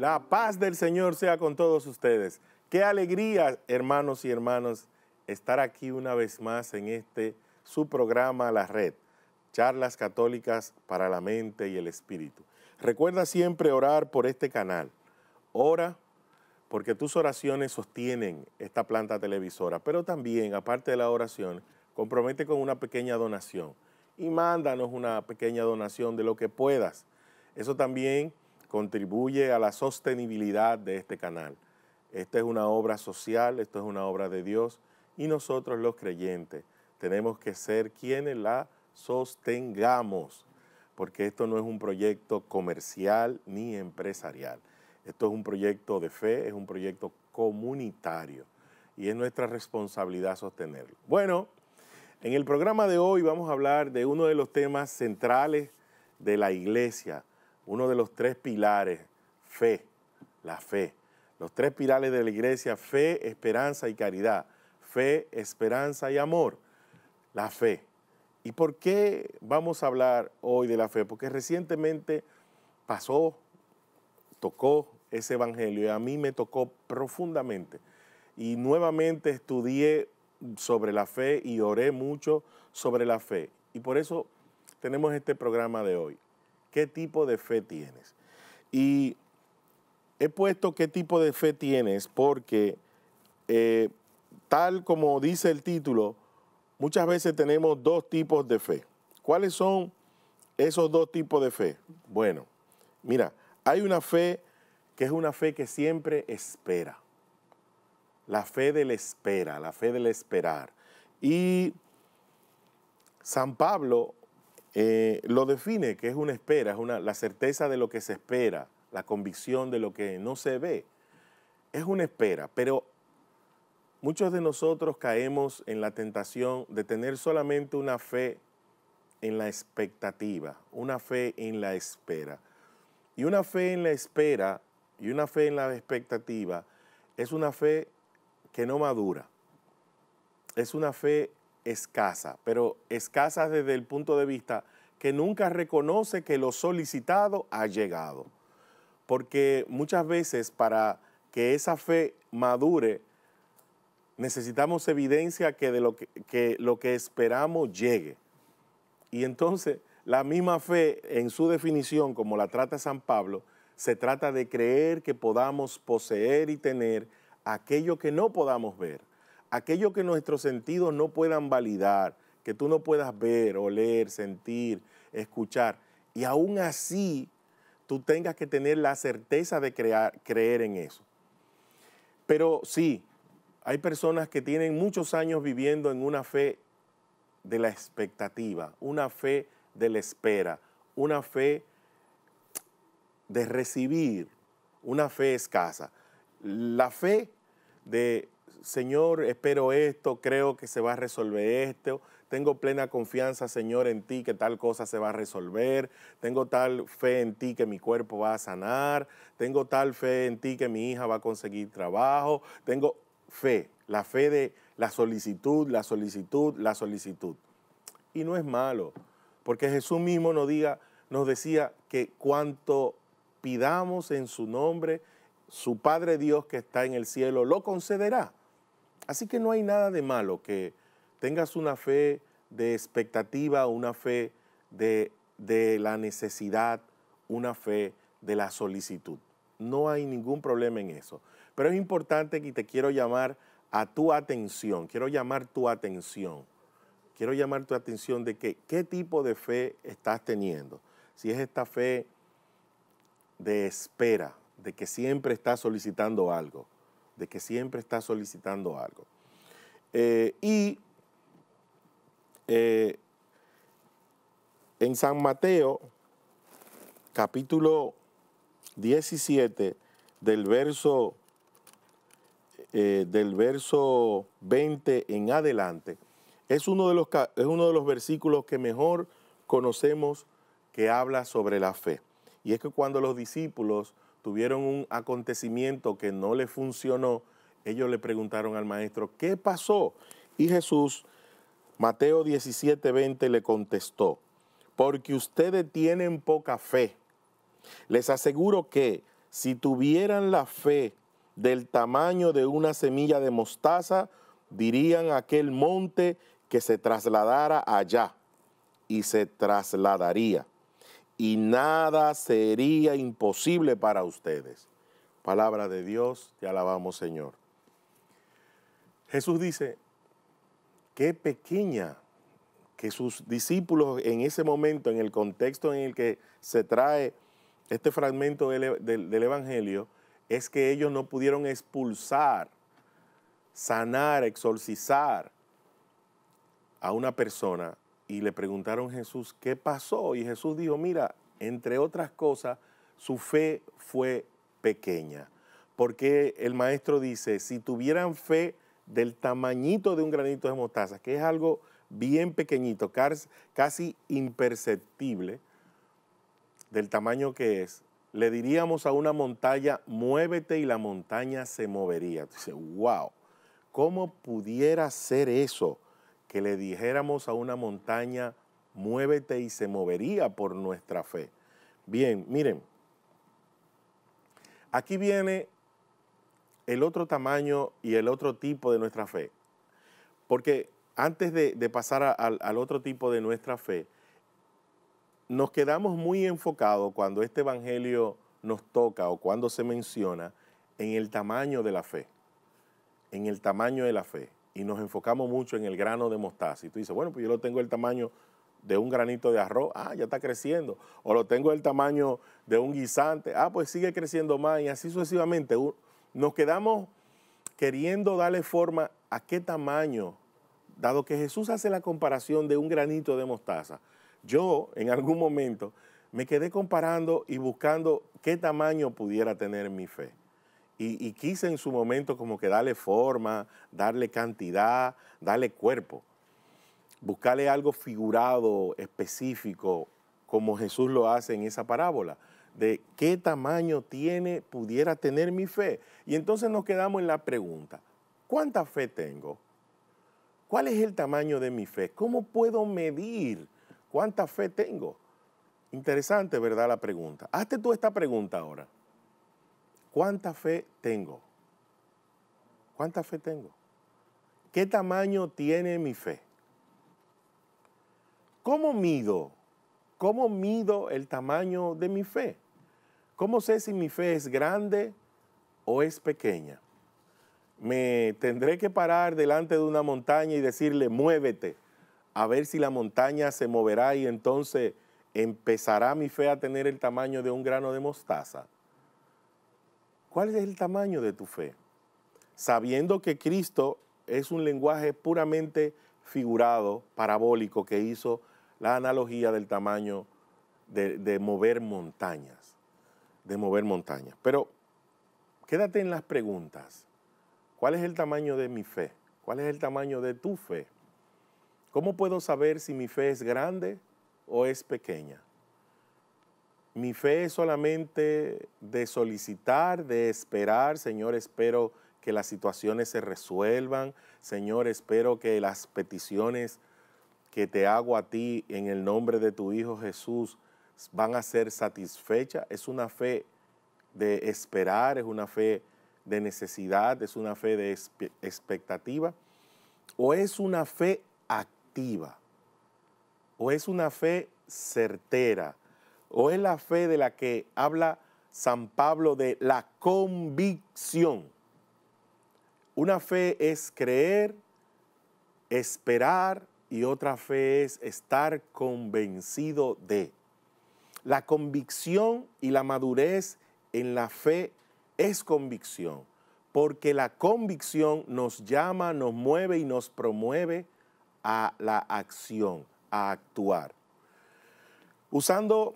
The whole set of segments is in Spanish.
La paz del Señor sea con todos ustedes. Qué alegría, hermanos y hermanas, estar aquí una vez más en este su programa La Red, charlas católicas para la mente y el espíritu. Recuerda siempre orar por este canal. Ora porque tus oraciones sostienen esta planta televisora, pero también, aparte de la oración, compromete con una pequeña donación y mándanos una pequeña donación de lo que puedas. Eso también contribuye a la sostenibilidad de este canal. Esta es una obra social, esto es una obra de Dios y nosotros los creyentes tenemos que ser quienes la sostengamos, porque esto no es un proyecto comercial ni empresarial. Esto es un proyecto de fe, es un proyecto comunitario y es nuestra responsabilidad sostenerlo. Bueno, en el programa de hoy vamos a hablar de uno de los temas centrales de la iglesia, uno de los tres pilares, fe, la fe. Los tres pilares de la iglesia, fe, esperanza y caridad. Fe, esperanza y amor. La fe. ¿Y por qué vamos a hablar hoy de la fe? Porque recientemente pasó, tocó ese evangelio y a mí me tocó profundamente. Y nuevamente estudié sobre la fe y oré mucho sobre la fe. Y por eso tenemos este programa de hoy qué tipo de fe tienes. Y he puesto qué tipo de fe tienes porque eh, tal como dice el título, muchas veces tenemos dos tipos de fe. ¿Cuáles son esos dos tipos de fe? Bueno, mira, hay una fe que es una fe que siempre espera. La fe del espera, la fe del esperar. Y San Pablo eh, lo define que es una espera, es una, la certeza de lo que se espera, la convicción de lo que no se ve. Es una espera, pero muchos de nosotros caemos en la tentación de tener solamente una fe en la expectativa, una fe en la espera. Y una fe en la espera y una fe en la expectativa es una fe que no madura. Es una fe escasa, pero escasa desde el punto de vista que nunca reconoce que lo solicitado ha llegado. Porque muchas veces para que esa fe madure, necesitamos evidencia que, de lo, que, lo que esperamos llegue. Y entonces la misma fe, en su definición, como la trata San Pablo, se trata de creer que podamos poseer y tener aquello que no podamos ver aquello que nuestros sentidos no puedan validar, que tú no puedas ver, oler, sentir, escuchar, y aún así tú tengas que tener la certeza de creer en eso. Pero sí, hay personas que tienen muchos años viviendo en una fe de la expectativa, una fe de la espera, una fe de recibir, una fe escasa. La fe de Señor, espero esto, creo que se va a resolver esto, tengo plena confianza, Señor, en ti que tal cosa se va a resolver, tengo tal fe en ti que mi cuerpo va a sanar, tengo tal fe en ti que mi hija va a conseguir trabajo, tengo fe, la fe de la solicitud, la solicitud, la solicitud. Y no es malo, porque Jesús mismo nos, diga, nos decía que cuanto pidamos en su nombre, su Padre Dios que está en el cielo lo concederá. Así que no hay nada de malo que tengas una fe de expectativa, una fe de, la necesidad, una fe de la solicitud. No hay ningún problema en eso. Pero es importante que te quiero llamar a tu atención, quiero llamar tu atención. Quiero llamar tu atención de que, qué tipo de fe estás teniendo. Si es esta fe de espera, de que siempre estás solicitando algo de que siempre está solicitando algo. Eh, y eh, en San Mateo, capítulo 17, del verso, eh, del verso 20 en adelante, es uno, de los, es uno de los versículos que mejor conocemos que habla sobre la fe. Y es que cuando los discípulos tuvieron un acontecimiento que no le funcionó, ellos le preguntaron al maestro, ¿qué pasó? Y Jesús, Mateo 17, 20, le contestó, porque ustedes tienen poca fe. Les aseguro que si tuvieran la fe del tamaño de una semilla de mostaza, dirían aquel monte que se trasladara allá y se trasladaría y nada sería imposible para ustedes. Palabra de Dios, te alabamos Señor. Jesús dice, qué pequeña que sus discípulos en ese momento, en el contexto en el que se trae este fragmento del, Evangelio, es que ellos no pudieron expulsar, sanar, exorcizar a una persona y le preguntaron Jesús, ¿qué pasó? Y Jesús dijo, mira, entre otras cosas, su fe fue pequeña. Porque el maestro dice, si tuvieran fe del tamañito de un granito de mostaza, que es algo bien pequeñito, casi imperceptible, del tamaño que es, le diríamos a una montaña, muévete y la montaña se movería. Dice, wow, ¿cómo pudiera ser eso? que le dijéramos a una montaña, muévete y se movería por nuestra fe. Bien, miren, aquí viene el otro tamaño y el otro tipo de nuestra fe. Porque antes de, pasar al otro tipo de nuestra fe, nos quedamos muy enfocados cuando este Evangelio nos toca o cuando se menciona en el tamaño de la fe, en el tamaño de la fe y nos enfocamos mucho en el grano de mostaza. Y tú dices, bueno, pues yo lo tengo el tamaño de un granito de arroz, ah, ya está creciendo. O lo tengo el tamaño de un guisante, ah, pues sigue creciendo más. Y así sucesivamente. Nos quedamos queriendo darle forma a qué tamaño, dado que Jesús hace la comparación de un granito de mostaza. Yo en algún momento me quedé comparando y buscando qué tamaño pudiera tener mi fe y, quise en su momento como que darle forma, darle cantidad, darle cuerpo. Buscarle algo figurado, específico, como Jesús lo hace en esa parábola de qué tamaño tiene, pudiera tener mi fe. Y entonces nos quedamos en la pregunta, ¿cuánta fe tengo? ¿Cuál es el tamaño de mi fe? ¿Cómo puedo medir cuánta fe tengo? Interesante, ¿verdad? La pregunta. Hazte tú esta pregunta ahora. ¿Cuánta fe tengo? ¿Cuánta fe tengo? ¿Qué tamaño tiene mi fe? ¿Cómo mido? ¿Cómo mido el tamaño de mi fe? ¿Cómo sé si mi fe es grande o es pequeña? ¿Me tendré que parar delante de una montaña y decirle, muévete, a ver si la montaña se moverá y entonces empezará mi fe a tener el tamaño de un grano de mostaza? ¿Cuál es el tamaño de tu fe? Sabiendo que Cristo es un lenguaje puramente figurado, parabólico, que hizo la analogía del tamaño de, mover montañas, de mover montañas. Pero quédate en las preguntas. ¿Cuál es el tamaño de mi fe? ¿Cuál es el tamaño de tu fe? ¿Cómo puedo saber si mi fe es grande o es pequeña? Mi fe es solamente de solicitar, de esperar. Señor, espero que las situaciones se resuelvan. Señor, espero que las peticiones que te hago a ti en el nombre de tu Hijo Jesús van a ser satisfechas. Es una fe de esperar, es una fe de necesidad, es una fe de expectativa. O es una fe activa, o es una fe certera o es la fe de la que habla San Pablo de la convicción. Una fe es creer, esperar y otra fe es estar convencido de. La convicción y la madurez en la fe es convicción, porque la convicción nos llama, nos mueve y nos promueve a la acción, a actuar. Usando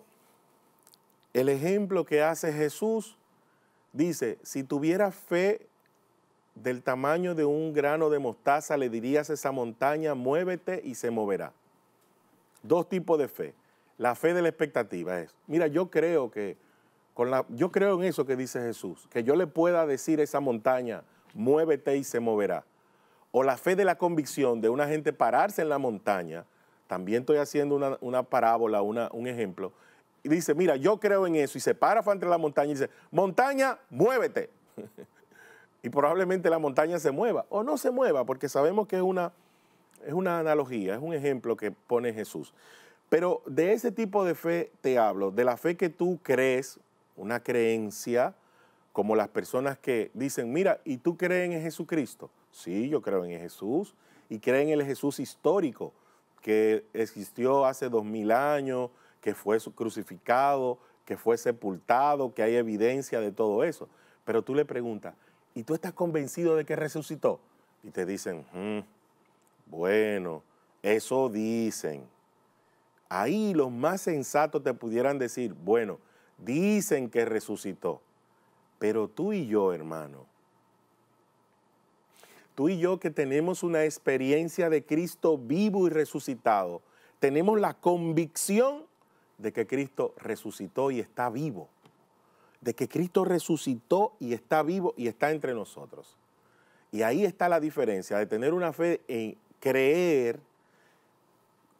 el ejemplo que hace Jesús dice, si tuviera fe del tamaño de un grano de mostaza, le dirías a esa montaña, muévete y se moverá. Dos tipos de fe. La fe de la expectativa es, mira, yo creo que, con la, yo creo en eso que dice Jesús, que yo le pueda decir a esa montaña, muévete y se moverá. O la fe de la convicción de una gente pararse en la montaña, también estoy haciendo una, parábola, un ejemplo, y dice, mira, yo creo en eso, y se para frente a la montaña y dice, montaña, muévete. y probablemente la montaña se mueva o no se mueva, porque sabemos que es una, es una analogía, es un ejemplo que pone Jesús. Pero de ese tipo de fe te hablo, de la fe que tú crees, una creencia, como las personas que dicen, mira, ¿y tú crees en Jesucristo? Sí, yo creo en Jesús y creen en el Jesús histórico que existió hace dos mil años, que fue crucificado, que fue sepultado, que hay evidencia de todo eso. Pero tú le preguntas, ¿y tú estás convencido de que resucitó? Y te dicen, mm, bueno, eso dicen. Ahí los más sensatos te pudieran decir, bueno, dicen que resucitó. Pero tú y yo, hermano, tú y yo que tenemos una experiencia de Cristo vivo y resucitado, tenemos la convicción de que Cristo resucitó y está vivo. De que Cristo resucitó y está vivo y está entre nosotros. Y ahí está la diferencia de tener una fe en creer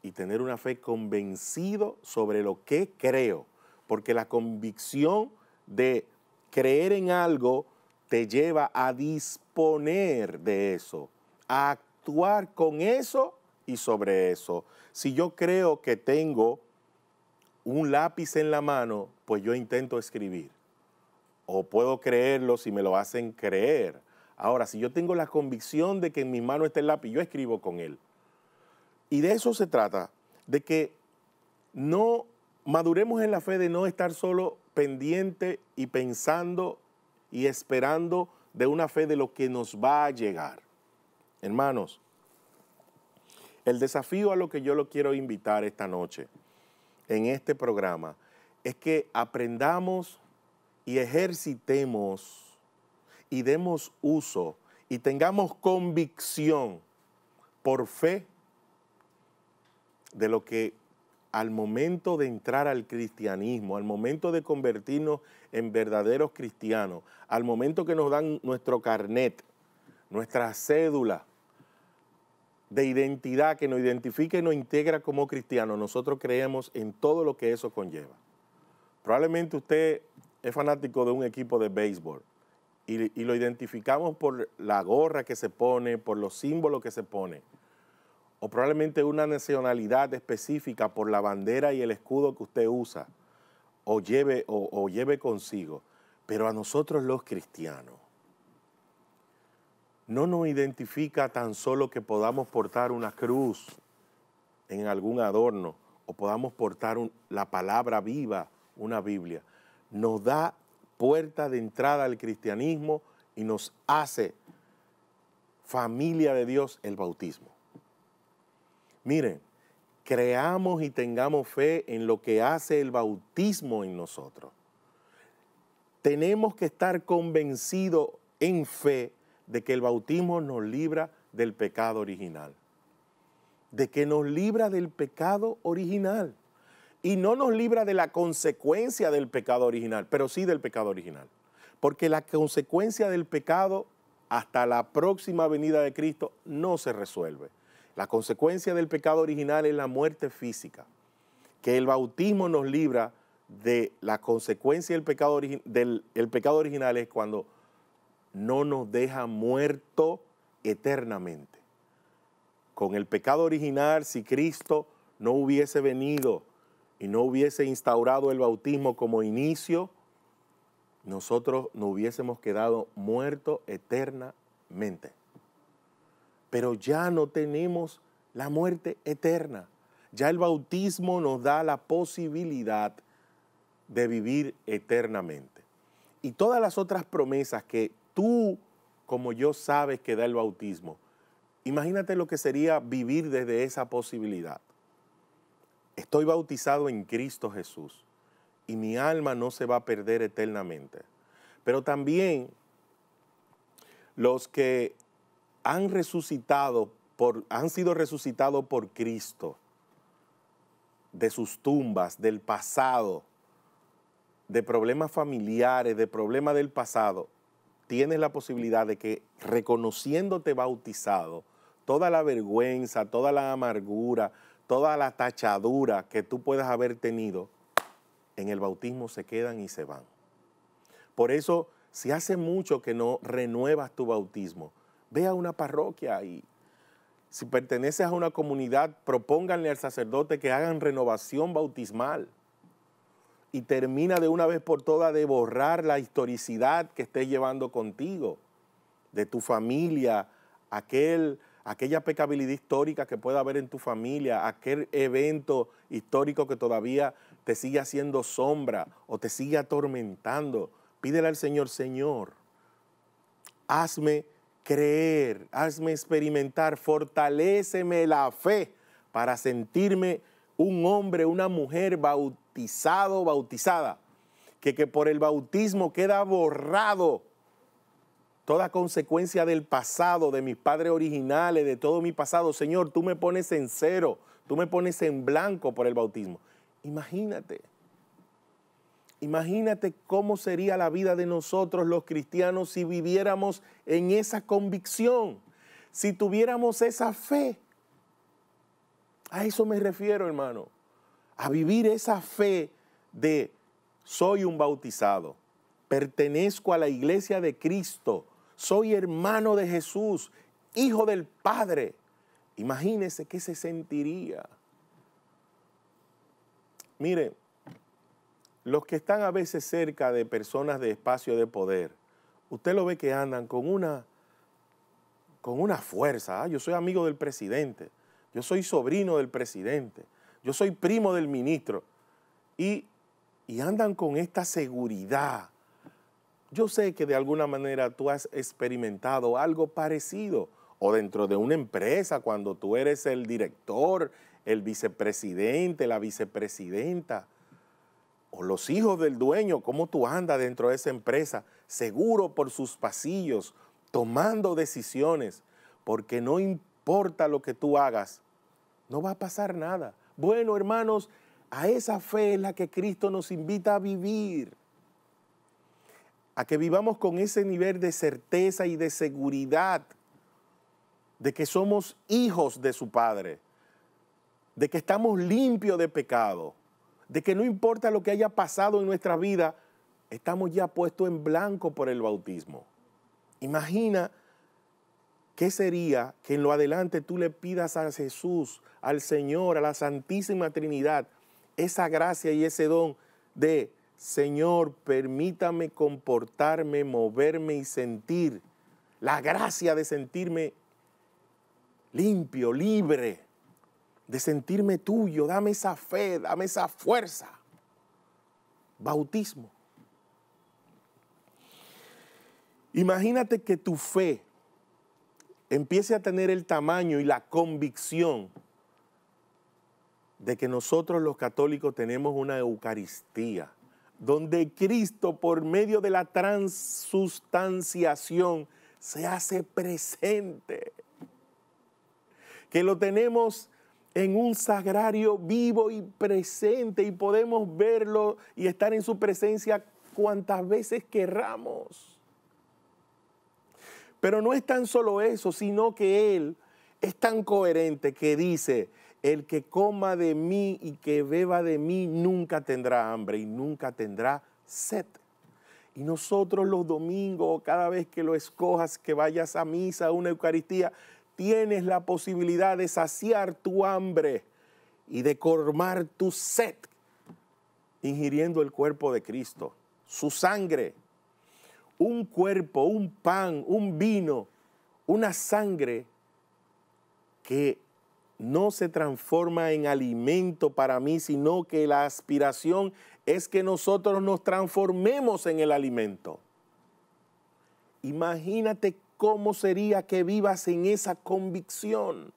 y tener una fe convencido sobre lo que creo. Porque la convicción de creer en algo te lleva a disponer de eso, a actuar con eso y sobre eso. Si yo creo que tengo un lápiz en la mano, pues yo intento escribir. O puedo creerlo si me lo hacen creer. Ahora, si yo tengo la convicción de que en mi mano está el lápiz, yo escribo con él. Y de eso se trata, de que no maduremos en la fe de no estar solo pendiente y pensando y esperando de una fe de lo que nos va a llegar. Hermanos, el desafío a lo que yo lo quiero invitar esta noche en este programa es que aprendamos y ejercitemos y demos uso y tengamos convicción por fe de lo que al momento de entrar al cristianismo, al momento de convertirnos en verdaderos cristianos, al momento que nos dan nuestro carnet, nuestra cédula, de identidad que nos identifica y nos integra como cristianos, nosotros creemos en todo lo que eso conlleva. Probablemente usted es fanático de un equipo de béisbol y, lo identificamos por la gorra que se pone, por los símbolos que se pone, o probablemente una nacionalidad específica por la bandera y el escudo que usted usa o lleve, o lleve consigo. Pero a nosotros los cristianos, no nos identifica tan solo que podamos portar una cruz en algún adorno o podamos portar la palabra viva, una Biblia. Nos da puerta de entrada al cristianismo y nos hace familia de Dios el bautismo. Miren, creamos y tengamos fe en lo que hace el bautismo en nosotros. Tenemos que estar convencidos en fe de que el bautismo nos libra del pecado original. De que nos libra del pecado original. Y no nos libra de la consecuencia del pecado original, pero sí del pecado original. Porque la consecuencia del pecado hasta la próxima venida de Cristo no se resuelve. La consecuencia del pecado original es la muerte física. Que el bautismo nos libra de la consecuencia del pecado, del pecado original es cuando no nos deja muerto eternamente. Con el pecado original, si Cristo no hubiese venido y no hubiese instaurado el bautismo como inicio, nosotros nos hubiésemos quedado muertos eternamente. Pero ya no tenemos la muerte eterna. Ya el bautismo nos da la posibilidad de vivir eternamente. Y todas las otras promesas que tú como yo sabes que da el bautismo. Imagínate lo que sería vivir desde esa posibilidad. Estoy bautizado en Cristo Jesús y mi alma no se va a perder eternamente. Pero también los que han resucitado por, han sido resucitados por Cristo de sus tumbas, del pasado, de problemas familiares, de problemas del pasado, tienes la posibilidad de que reconociéndote bautizado, toda la vergüenza, toda la amargura, toda la tachadura que tú puedas haber tenido, en el bautismo se quedan y se van. Por eso, si hace mucho que no renuevas tu bautismo, ve a una parroquia y si perteneces a una comunidad, propónganle al sacerdote que hagan renovación bautismal y termina de una vez por todas de borrar la historicidad que estés llevando contigo, de tu familia, aquel, aquella pecabilidad histórica que pueda haber en tu familia, aquel evento histórico que todavía te sigue haciendo sombra o te sigue atormentando. Pídele al Señor, Señor, hazme creer, hazme experimentar, fortaléceme la fe para sentirme un hombre, una mujer bautizado, bautizada, que, que por el bautismo queda borrado toda consecuencia del pasado, de mis padres originales, de todo mi pasado. Señor, tú me pones en cero, tú me pones en blanco por el bautismo. Imagínate, imagínate cómo sería la vida de nosotros los cristianos si viviéramos en esa convicción, si tuviéramos esa fe a eso me refiero, hermano. A vivir esa fe de soy un bautizado, pertenezco a la iglesia de Cristo, soy hermano de Jesús, hijo del Padre. Imagínese qué se sentiría. Mire, los que están a veces cerca de personas de espacio de poder, usted lo ve que andan con una con una fuerza. ¿ah? Yo soy amigo del presidente yo soy sobrino del presidente, yo soy primo del ministro. Y, andan con esta seguridad. Yo sé que de alguna manera tú has experimentado algo parecido, o dentro de una empresa, cuando tú eres el director, el vicepresidente, la vicepresidenta, o los hijos del dueño, cómo tú andas dentro de esa empresa, seguro por sus pasillos, tomando decisiones, porque no importa lo que tú hagas, no va a pasar nada. Bueno, hermanos, a esa fe es la que Cristo nos invita a vivir. A que vivamos con ese nivel de certeza y de seguridad de que somos hijos de su Padre, de que estamos limpios de pecado, de que no importa lo que haya pasado en nuestra vida, estamos ya puestos en blanco por el bautismo. Imagina ¿Qué sería que en lo adelante tú le pidas a Jesús, al Señor, a la Santísima Trinidad, esa gracia y ese don de, Señor, permítame comportarme, moverme y sentir la gracia de sentirme limpio, libre, de sentirme tuyo, dame esa fe, dame esa fuerza. Bautismo. Imagínate que tu fe empiece a tener el tamaño y la convicción de que nosotros los católicos tenemos una Eucaristía, donde Cristo por medio de la transustanciación se hace presente, que lo tenemos en un sagrario vivo y presente y podemos verlo y estar en su presencia cuantas veces querramos. Pero no es tan solo eso, sino que Él es tan coherente que dice, el que coma de mí y que beba de mí nunca tendrá hambre y nunca tendrá sed. Y nosotros los domingos, cada vez que lo escojas, que vayas a misa, a una Eucaristía, tienes la posibilidad de saciar tu hambre y de colmar tu sed, ingiriendo el cuerpo de Cristo, su sangre, un cuerpo, un pan, un vino, una sangre que no se transforma en alimento para mí, sino que la aspiración es que nosotros nos transformemos en el alimento. Imagínate cómo sería que vivas en esa convicción.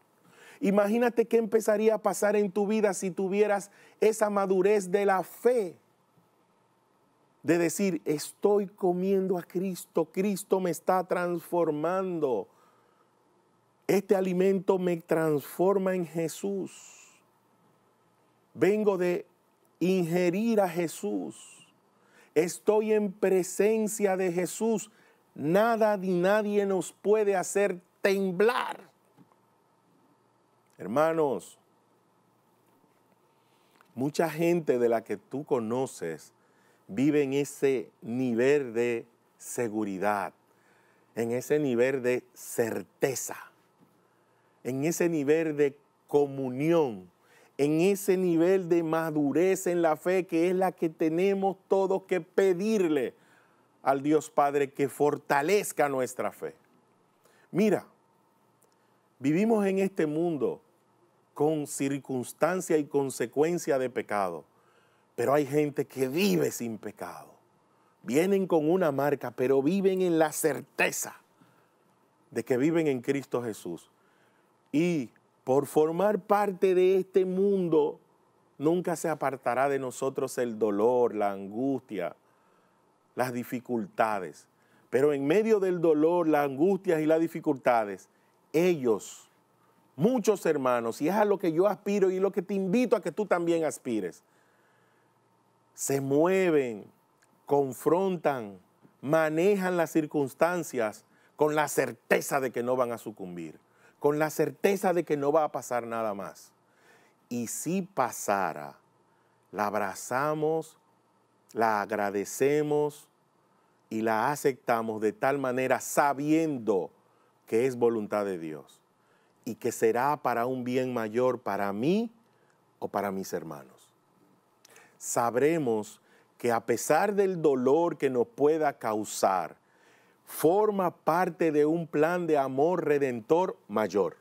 Imagínate qué empezaría a pasar en tu vida si tuvieras esa madurez de la fe de decir, estoy comiendo a Cristo, Cristo me está transformando. Este alimento me transforma en Jesús. Vengo de ingerir a Jesús. Estoy en presencia de Jesús. Nada ni nadie nos puede hacer temblar. Hermanos, mucha gente de la que tú conoces vive en ese nivel de seguridad, en ese nivel de certeza, en ese nivel de comunión, en ese nivel de madurez en la fe que es la que tenemos todos que pedirle al Dios Padre que fortalezca nuestra fe. Mira, vivimos en este mundo con circunstancia y consecuencia de pecado pero hay gente que vive sin pecado. Vienen con una marca, pero viven en la certeza de que viven en Cristo Jesús. Y por formar parte de este mundo, nunca se apartará de nosotros el dolor, la angustia, las dificultades. Pero en medio del dolor, las angustias y las dificultades, ellos, muchos hermanos, y es a lo que yo aspiro y lo que te invito a que tú también aspires, se mueven, confrontan, manejan las circunstancias con la certeza de que no van a sucumbir, con la certeza de que no va a pasar nada más. Y si pasara, la abrazamos, la agradecemos y la aceptamos de tal manera sabiendo que es voluntad de Dios y que será para un bien mayor para mí o para mis hermanos sabremos que a pesar del dolor que nos pueda causar, forma parte de un plan de amor redentor mayor.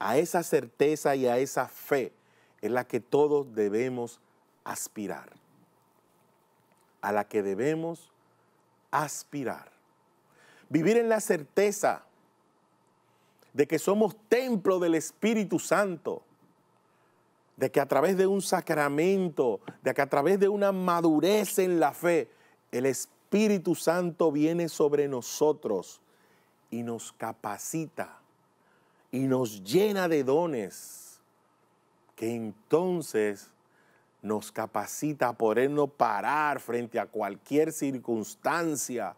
A esa certeza y a esa fe es la que todos debemos aspirar, a la que debemos aspirar. Vivir en la certeza de que somos templo del Espíritu Santo, de que a través de un sacramento, de que a través de una madurez en la fe, el Espíritu Santo viene sobre nosotros y nos capacita y nos llena de dones, que entonces nos capacita a podernos parar frente a cualquier circunstancia.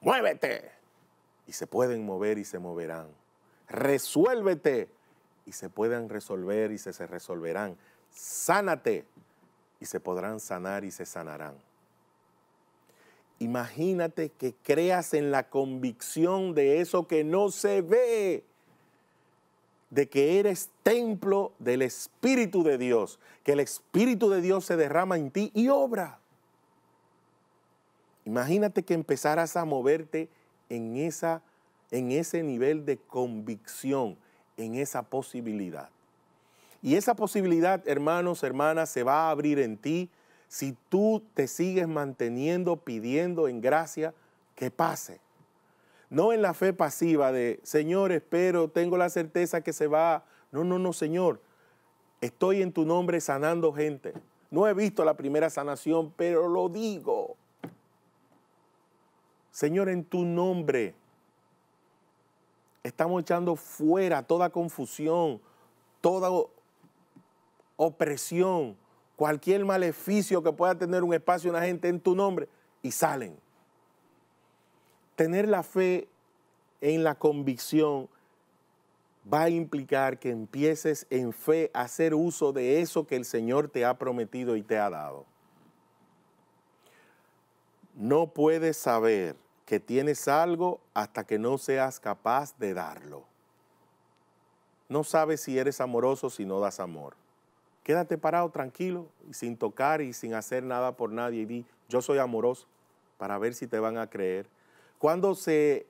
Muévete. Y se pueden mover y se moverán. Resuélvete y se puedan resolver y se, se resolverán. Sánate y se podrán sanar y se sanarán. Imagínate que creas en la convicción de eso que no se ve, de que eres templo del Espíritu de Dios, que el Espíritu de Dios se derrama en ti y obra. Imagínate que empezarás a moverte en, esa, en ese nivel de convicción en esa posibilidad. Y esa posibilidad, hermanos, hermanas, se va a abrir en ti si tú te sigues manteniendo, pidiendo en gracia que pase. No en la fe pasiva de, Señor, espero, tengo la certeza que se va. No, no, no, Señor. Estoy en tu nombre sanando gente. No he visto la primera sanación, pero lo digo. Señor, en tu nombre Estamos echando fuera toda confusión, toda opresión, cualquier maleficio que pueda tener un espacio, una gente en tu nombre, y salen. Tener la fe en la convicción va a implicar que empieces en fe a hacer uso de eso que el Señor te ha prometido y te ha dado. No puedes saber que tienes algo hasta que no seas capaz de darlo. No sabes si eres amoroso si no das amor. Quédate parado tranquilo, sin tocar y sin hacer nada por nadie y di, yo soy amoroso, para ver si te van a creer. Cuando se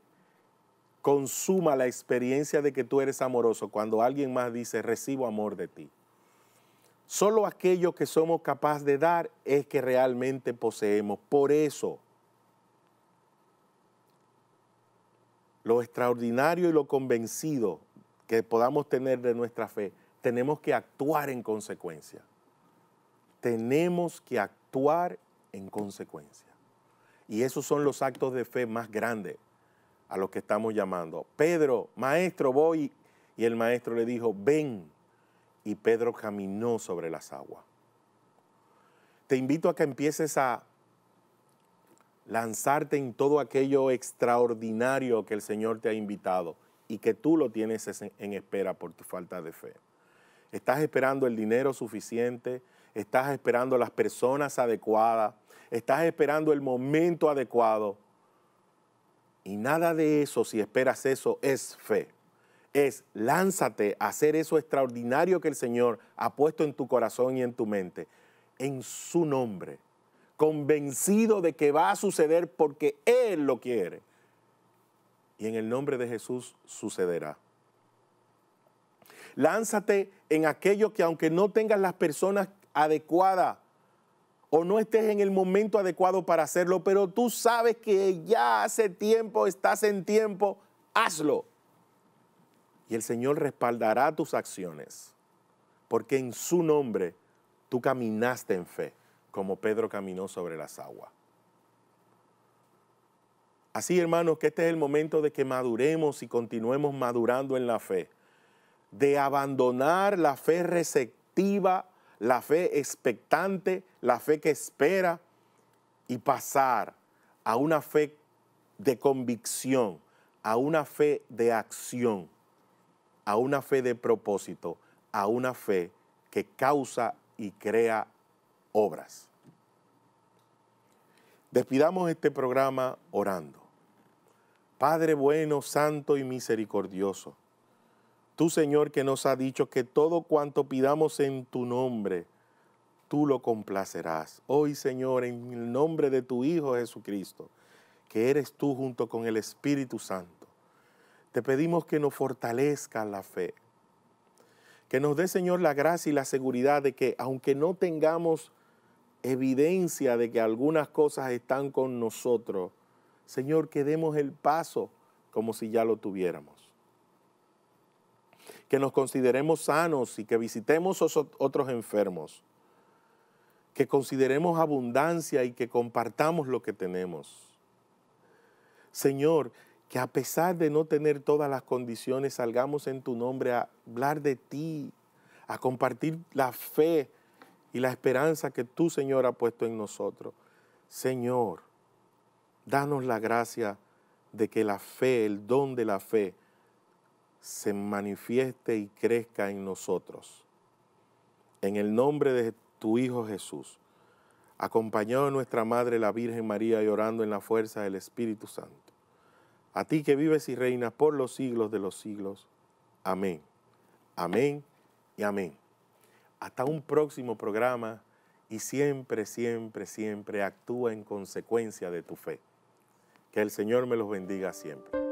consuma la experiencia de que tú eres amoroso, cuando alguien más dice, recibo amor de ti. Solo aquello que somos capaces de dar es que realmente poseemos. Por eso, lo extraordinario y lo convencido que podamos tener de nuestra fe, tenemos que actuar en consecuencia. Tenemos que actuar en consecuencia. Y esos son los actos de fe más grandes a los que estamos llamando. Pedro, maestro, voy. Y el maestro le dijo, ven. Y Pedro caminó sobre las aguas. Te invito a que empieces a lanzarte en todo aquello extraordinario que el Señor te ha invitado y que tú lo tienes en espera por tu falta de fe. Estás esperando el dinero suficiente, estás esperando las personas adecuadas, estás esperando el momento adecuado. Y nada de eso, si esperas eso, es fe. Es lánzate a hacer eso extraordinario que el Señor ha puesto en tu corazón y en tu mente, en su nombre convencido de que va a suceder porque Él lo quiere. Y en el nombre de Jesús sucederá. Lánzate en aquello que aunque no tengas las personas adecuadas o no estés en el momento adecuado para hacerlo, pero tú sabes que ya hace tiempo estás en tiempo, hazlo. Y el Señor respaldará tus acciones, porque en su nombre tú caminaste en fe como Pedro caminó sobre las aguas. Así, hermanos, que este es el momento de que maduremos y continuemos madurando en la fe, de abandonar la fe receptiva, la fe expectante, la fe que espera y pasar a una fe de convicción, a una fe de acción, a una fe de propósito, a una fe que causa y crea obras. Despidamos este programa orando. Padre bueno, santo y misericordioso, tú Señor que nos has dicho que todo cuanto pidamos en tu nombre, tú lo complacerás. Hoy Señor, en el nombre de tu Hijo Jesucristo, que eres tú junto con el Espíritu Santo, te pedimos que nos fortalezca la fe, que nos dé Señor la gracia y la seguridad de que aunque no tengamos evidencia de que algunas cosas están con nosotros, Señor, que demos el paso como si ya lo tuviéramos. Que nos consideremos sanos y que visitemos otros enfermos. Que consideremos abundancia y que compartamos lo que tenemos. Señor, que a pesar de no tener todas las condiciones, salgamos en tu nombre a hablar de ti, a compartir la fe, y la esperanza que tú, Señor, has puesto en nosotros. Señor, danos la gracia de que la fe, el don de la fe, se manifieste y crezca en nosotros. En el nombre de tu Hijo Jesús, acompañado de nuestra Madre la Virgen María y orando en la fuerza del Espíritu Santo. A ti que vives y reinas por los siglos de los siglos. Amén. Amén y amén. Hasta un próximo programa y siempre, siempre, siempre actúa en consecuencia de tu fe. Que el Señor me los bendiga siempre.